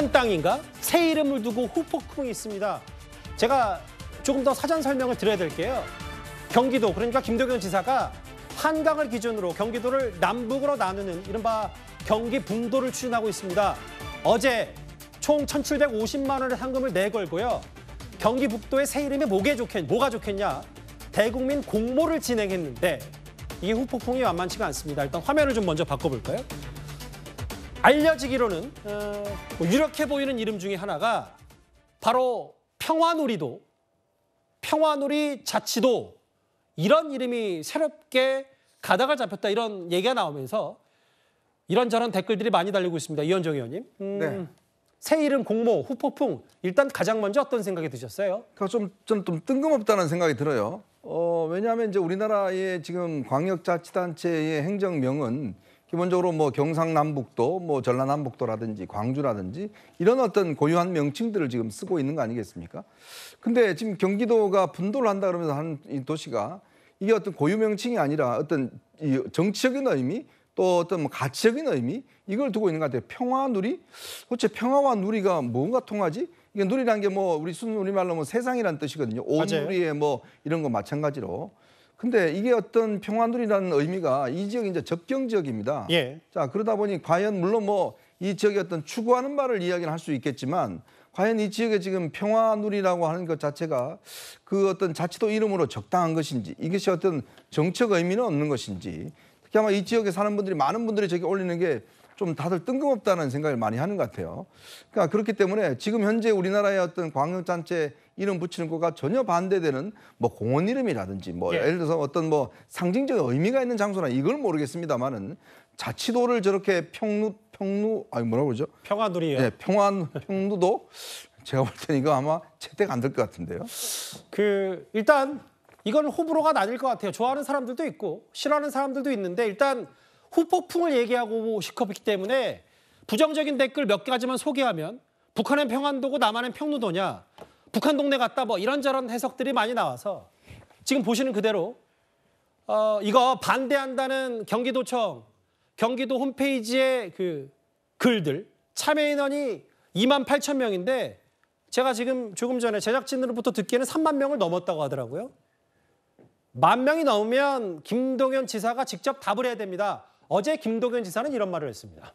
북한 땅인가? 새 이름을 두고 후폭풍이 있습니다. 제가 조금 더 사전 설명을 드려야 될게요. 경기도, 그러니까 김도경 지사가 한강을 기준으로 경기도를 남북으로 나누는 이른바 경기 분도를 추진하고 있습니다. 어제 총 1,750만 원의 상금을 내걸고요. 경기 북도의 새 이름이 뭐게 좋겠, 뭐가 좋겠냐. 대국민 공모를 진행했는데 이게 후폭풍이 만만치가 않습니다. 일단 화면을 좀 먼저 바꿔볼까요? 알려지기로는 어, 유력해 보이는 이름 중에 하나가 바로 평화놀이도 평화놀이 자치도 이런 이름이 새롭게 가닥을 잡혔다 이런 얘기가 나오면서 이런저런 댓글들이 많이 달리고 있습니다. 이현정 의원님. 음, 네. 새 이름 공모, 후폭풍. 일단 가장 먼저 어떤 생각이 드셨어요? 좀좀 좀, 뜬금없다는 생각이 들어요. 어, 왜냐하면 이제 우리나라의 지금 광역자치단체의 행정명은 기본적으로 뭐 경상남북도, 뭐 전라남북도라든지 광주라든지 이런 어떤 고유한 명칭들을 지금 쓰고 있는 거 아니겠습니까? 근데 지금 경기도가 분도를 한다 그러면서 하는 이 도시가 이게 어떤 고유 명칭이 아니라 어떤 이 정치적인 의미 또 어떤 뭐 가치적인 의미 이걸 두고 있는 것 같아요. 평화 누리 도대체 평화와 누리가 뭔가 통하지? 이게 누리란 게 뭐 우리 순 우리말로 뭐 세상이란 뜻이거든요. 온 누리의 뭐 이런 거 마찬가지로 근데 이게 어떤 평화누리라는 의미가 이 지역이 이제 접경 지역입니다. 예. 자 그러다 보니 과연 물론 뭐 이 지역의 어떤 추구하는 바를 이야기는할 수 있겠지만 과연 이 지역에 지금 평화누리라고 하는 것 자체가 그 어떤 자치도 이름으로 적당한 것인지 이것이 어떤 정책 의미는 없는 것인지 특히 아마 이 지역에 사는 분들이 많은 분들이 저기 올리는 게좀 다들 뜬금없다는 생각을 많이 하는 것 같아요. 그러니까 그렇기 때문에 지금 현재 우리나라의 어떤 광역단체 이름 붙이는 것과 전혀 반대되는 뭐 공원 이름이라든지 뭐 예. 를 들어서 어떤 뭐상징적 의미가 있는 장소나 이걸 모르겠습니다만은 자치도를 저렇게 평루 평루 아니 뭐라고 그러죠? 평화도리요 네, 평화 평루도 제가 볼 때는 이거 아마 채택 안 될 것 같은데요. 그 일단 이건 호불호가 나뉠 것 같아요. 좋아하는 사람들도 있고 싫어하는 사람들도 있는데 일단 후폭풍을 얘기하고 싶었기 때문에 부정적인 댓글 몇 가지만 소개하면 북한은 평안도고 남한은 평루도냐 북한 동네 갔다뭐 이런저런 해석들이 많이 나와서 지금 보시는 그대로 어, 이거 반대한다는 경기도청 경기도 홈페이지의 그 글들 참여인원이 2만 8천 명인데 제가 지금 조금 전에 제작진으로부터 듣기에는 3만 명을 넘었다고 하더라고요. 만 명이 넘으면 김동연 지사가 직접 답을 해야 됩니다. 어제 김도균 지사는 이런 말을 했습니다.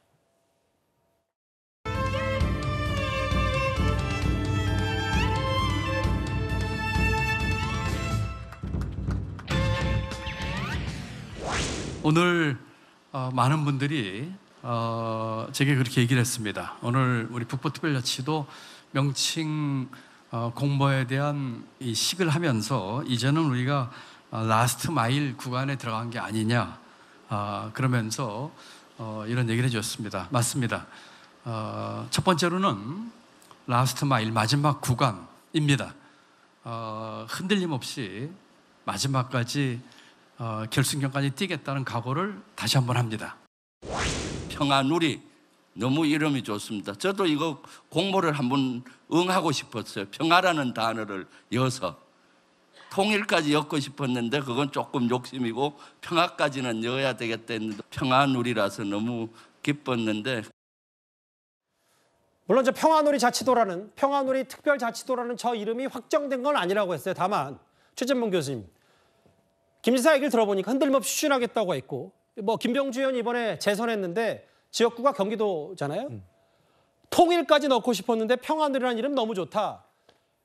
오늘 어, 많은 분들이 어, 제게 그렇게 얘기를 했습니다. 오늘 우리 북부특별자치도 명칭 어, 공모에 대한 이 식을 하면서 이제는 우리가 라스트 마일 구간에 들어간 게 아니냐 어, 그러면서 어, 이런 얘기를 해주셨습니다. 맞습니다. 어, 첫 번째로는 라스트 마일 마지막 구간입니다. 어, 흔들림 없이 마지막까지 어, 결승전까지 뛰겠다는 각오를 다시 한번 합니다. 평안우리 너무 이름이 좋습니다. 저도 이거 공모를 한번 응하고 싶었어요. 평화라는 단어를 이서 통일까지 엮고 싶었는데 그건 조금 욕심이고 평화까지는 여어야 되겠다 했는데 평화누리라서 너무 기뻤는데 물론 저 평화누리 자치도라는 평화누리 특별자치도라는 저 이름이 확정된 건 아니라고 했어요. 다만 최진봉 교수님 김지사 얘기를 들어보니까 흔들림없이 추진하겠다고 했고 뭐 김병주 의원 이번에 재선했는데 지역구가 경기도잖아요. 음. 통일까지 넣고 싶었는데 평화누리라는 이름 너무 좋다.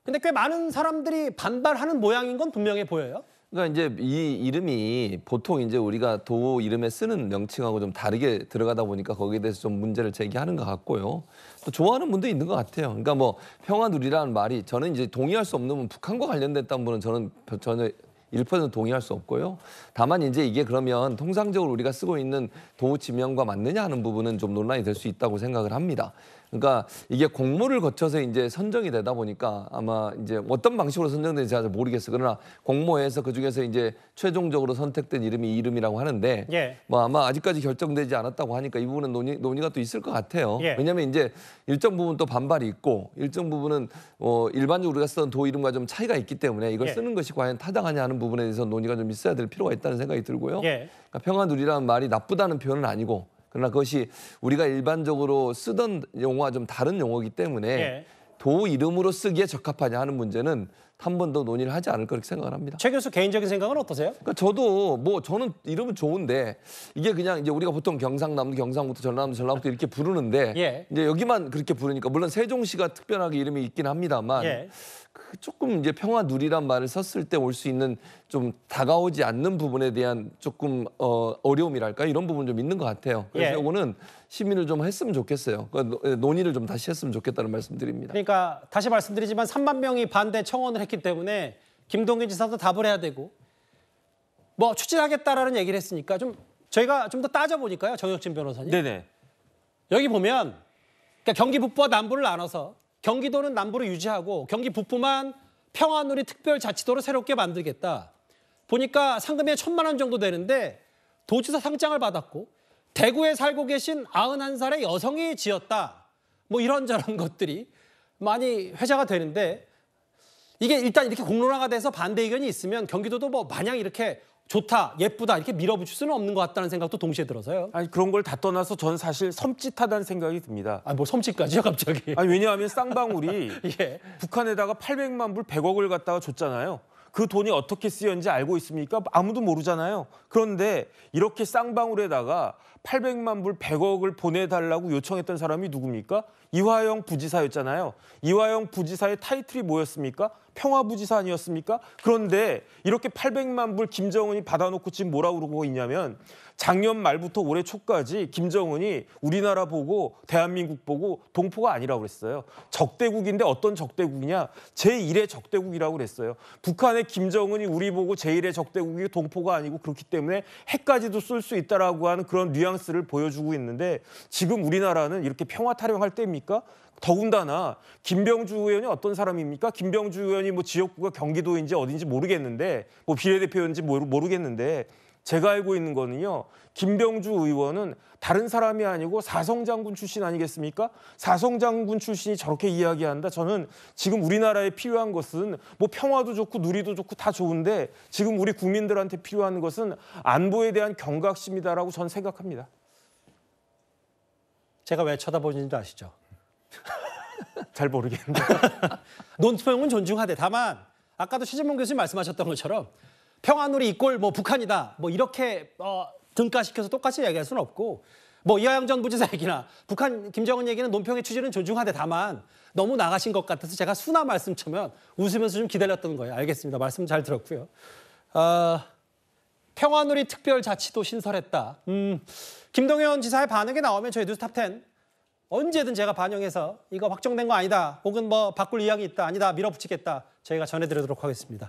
근데 꽤 많은 사람들이 반발하는 모양인 건 분명해 보여요. 그러니까 이제 이 이름이 보통 이제 우리가 도 이름에 쓰는 명칭하고 좀 다르게 들어가다 보니까 거기에 대해서 좀 문제를 제기하는 것 같고요. 또 좋아하는 분도 있는 것 같아요. 그러니까 뭐 평화누리라는 말이 저는 이제 동의할 수 없는 분 북한과 관련됐다는 분은 저는 전혀 1% 동의할 수 없고요. 다만 이제 이게 그러면 통상적으로 우리가 쓰고 있는 도우 지명과 맞느냐 하는 부분은 좀 논란이 될 수 있다고 생각을 합니다. 그러니까 이게 공모를 거쳐서 이제 선정이 되다 보니까 아마 이제 어떤 방식으로 선정되는지 잘 모르겠어요. 그러나 공모에서 그 중에서 이제 최종적으로 선택된 이름이 이름이라고 하는데 예. 뭐 아마 아직까지 결정되지 않았다고 하니까 이 부분은 논의, 논의가 또 있을 것 같아요. 예. 왜냐하면 이제 일정 부분 또 반발이 있고 일정 부분은 어, 일반적으로 우리가 쓰던 도 이름과 좀 차이가 있기 때문에 이걸 예. 쓰는 것이 과연 타당하냐 하는 부분에 대해서 논의가 좀 있어야 될 필요가 있다는 생각이 들고요. 예. 그러니까 평화누리라는 말이 나쁘다는 표현은 아니고 그러나 그것이 우리가 일반적으로 쓰던 용어와 좀 다른 용어이기 때문에 예. 도 이름으로 쓰기에 적합하냐 하는 문제는 한번더 논의를 하지 않을 거라고 생각을 합니다. 최 교수 개인적인 생각은 어떠세요? 그러니까 저도 뭐 저는 이름은 좋은데 이게 그냥 이제 우리가 보통 경상남도, 경상북도, 전라남도, 전라북도 이렇게 부르는데 예. 이제 여기만 그렇게 부르니까 물론 세종시가 특별하게 이름이 있긴 합니다만 예. 그 조금 이제 평화 누리란 말을 썼을 때 올 수 있는 좀 다가오지 않는 부분에 대한 조금 어, 어려움이랄까 이런 부분 좀 있는 것 같아요. 그래서 예. 이거는 시민을 좀 했으면 좋겠어요. 그러니까 예, 논의를 좀 다시 했으면 좋겠다는 말씀드립니다. 그러니까 다시 말씀드리지만 3만 명이 반대 청원을 했. 했기 때문에 김동균 지사도 답을 해야 되고 뭐 추진하겠다라는 얘기를 했으니까 좀 저희가 좀 더 따져보니까요. 정혁진 변호사님. 네네. 여기 보면 그러니까 경기 북부와 남부를 나눠서 경기도는 남부를 유지하고 경기 북부만 평화누리 특별자치도를 새롭게 만들겠다. 보니까 상금이 천만 원 정도 되는데 도지사 상장을 받았고 대구에 살고 계신 아흔한 살의 여성이 지었다. 뭐 이런저런 것들이 많이 회자가 되는데 이게 일단 이렇게 공론화가 돼서 반대 의견이 있으면 경기도도 뭐 마냥 이렇게 좋다, 예쁘다 이렇게 밀어붙일 수는 없는 것 같다는 생각도 동시에 들어서요. 아니 그런 걸 다 떠나서 전 사실 섬찟하다는 생각이 듭니다. 아 뭐 섬찟까지요 갑자기? 아니 왜냐하면 쌍방울이 예. 북한에다가 800만 불 100억을 갖다가 줬잖아요. 그 돈이 어떻게 쓰였는지 알고 있습니까? 아무도 모르잖아요. 그런데 이렇게 쌍방울에다가 800만 불 100억을 보내달라고 요청했던 사람이 누굽니까? 이화영 부지사였잖아요. 이화영 부지사의 타이틀이 뭐였습니까? 평화부지사 아니었습니까? 그런데 이렇게 800만 불 김정은이 받아놓고 지금 뭐라고 그러고 있냐면 작년 말부터 올해 초까지 김정은이 우리나라 보고 대한민국 보고 동포가 아니라고 그랬어요. 적대국인데 어떤 적대국이냐? 제1의 적대국이라고 그랬어요. 북한의 김정은이 우리 보고 제1의 적대국이 동포가 아니고 그렇기 때문에 핵까지도 쏠 수 있다라고 하는 그런 뉘앙스 뉘앙스를 보여주고 있는데 지금 우리나라는 이렇게 평화 타령할 때입니까? 더군다나 김병주 의원이 어떤 사람입니까? 김병주 의원이 뭐 지역구가 경기도인지 어딘지 모르겠는데 뭐 비례대표인지 모르겠는데 제가 알고 있는 거는요. 김병주 의원은 다른 사람이 아니고 사성 장군 출신 아니겠습니까? 사성 장군 출신이 저렇게 이야기한다. 저는 지금 우리나라에 필요한 것은 뭐 평화도 좋고 누리도 좋고 다 좋은데 지금 우리 국민들한테 필요한 것은 안보에 대한 경각심이다라고 저는 생각합니다. 제가 왜쳐다보는지 아시죠? 잘 모르겠는데. 논투명은 존중하되 다만 아까도 최진봉 교수님 말씀하셨던 것처럼 평화놀이 이꼴 뭐 북한이다 뭐 이렇게 어, 등가시켜서 똑같이 이야기할 수는 없고 뭐이화영전 부지사 얘기나 북한 김정은 얘기는 논평의 취지는 존중하되 다만 너무 나가신 것 같아서 제가 순화 말씀처면 웃으면서 좀 기다렸던 거예요. 알겠습니다. 말씀 잘 들었고요. 어, 평화놀이 특별자치도 신설했다. 음, 김동연 지사의 반응이 나오면 저희 뉴스탑 10 언제든 제가 반영해서 이거 확정된 거 아니다 혹은 뭐 바꿀 의향이 있다 아니다 밀어붙이겠다 저희가 전해드리도록 하겠습니다.